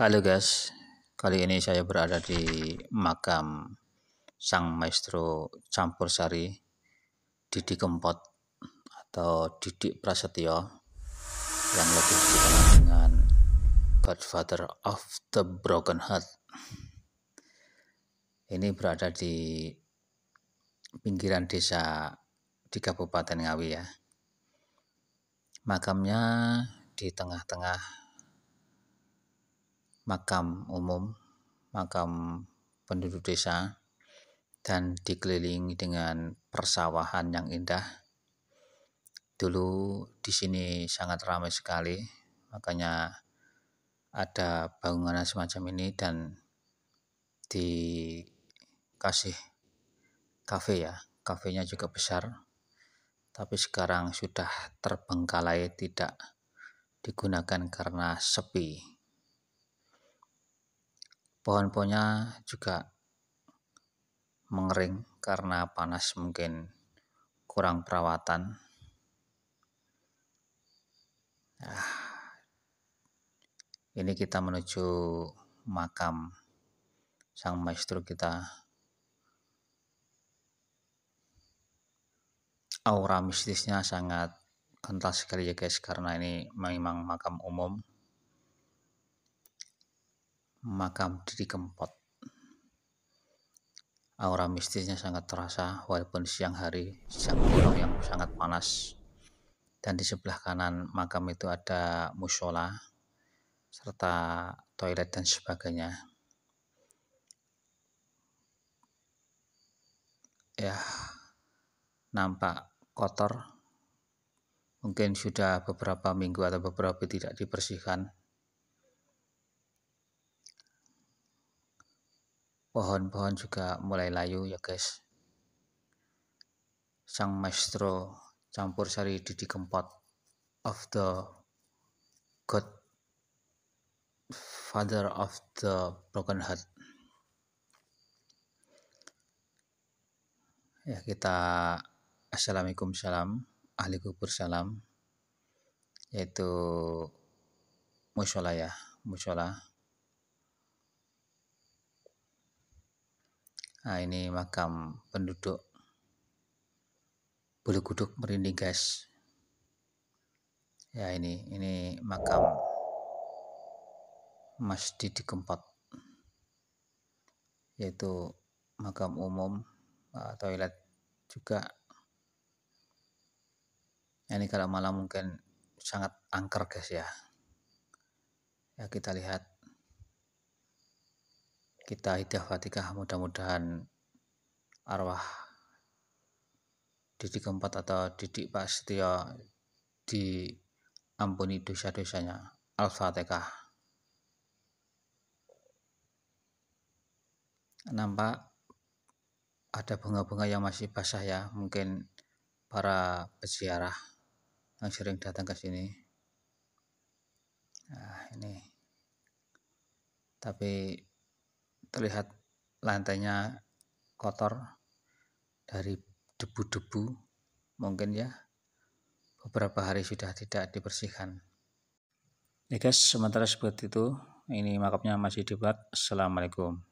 Halo guys, kali ini saya berada di makam Sang Maestro Campursari Didi Kempot atau Didi Prasetyo yang lebih dikenal dengan Godfather of the Broken Heart. Ini berada di pinggiran desa di Kabupaten Ngawi ya. Makamnya di tengah-tengah makam umum, makam penduduk desa, dan dikelilingi dengan persawahan yang indah. Dulu di sini sangat ramai sekali, makanya ada bangunan semacam ini dan dikasih kafe ya. Kafenya juga besar, tapi sekarang sudah terbengkalai tidak digunakan karena sepi pohon-pohonnya juga mengering karena panas mungkin kurang perawatan nah, ini kita menuju makam sang maestro kita aura mistisnya sangat kental sekali ya guys karena ini memang makam umum maka di kempot. Aura mistisnya sangat terasa walaupun siang hari, siang bolong yang sangat panas. Dan di sebelah kanan makam itu ada musola serta toilet dan sebagainya. Ya, nampak kotor. Mungkin sudah beberapa minggu atau beberapa tidak dibersihkan pohon-pohon juga mulai layu ya guys sang maestro campur sari Didi Kempot of the God Father of the Broken Heart ya kita Assalamualaikum salam ahli kubur salam yaitu musyola ya musyola Nah, ini makam penduduk Bulu Guduk Merinding, guys. Ya, ini ini makam masjid di Kempot yaitu makam umum eh, toilet juga nah, ini kalau malam mungkin sangat angker guys ya ya kita lihat kita hidayah fatihah mudah-mudahan arwah didik keempat atau didik Pak Setio diampuni dosa-dosanya Al-Fatihah nampak ada bunga-bunga yang masih basah ya mungkin para peziarah yang sering datang ke sini nah ini tapi terlihat lantainya kotor dari debu-debu mungkin ya beberapa hari sudah tidak dibersihkan ya guys sementara seperti itu ini makamnya masih dibuat assalamualaikum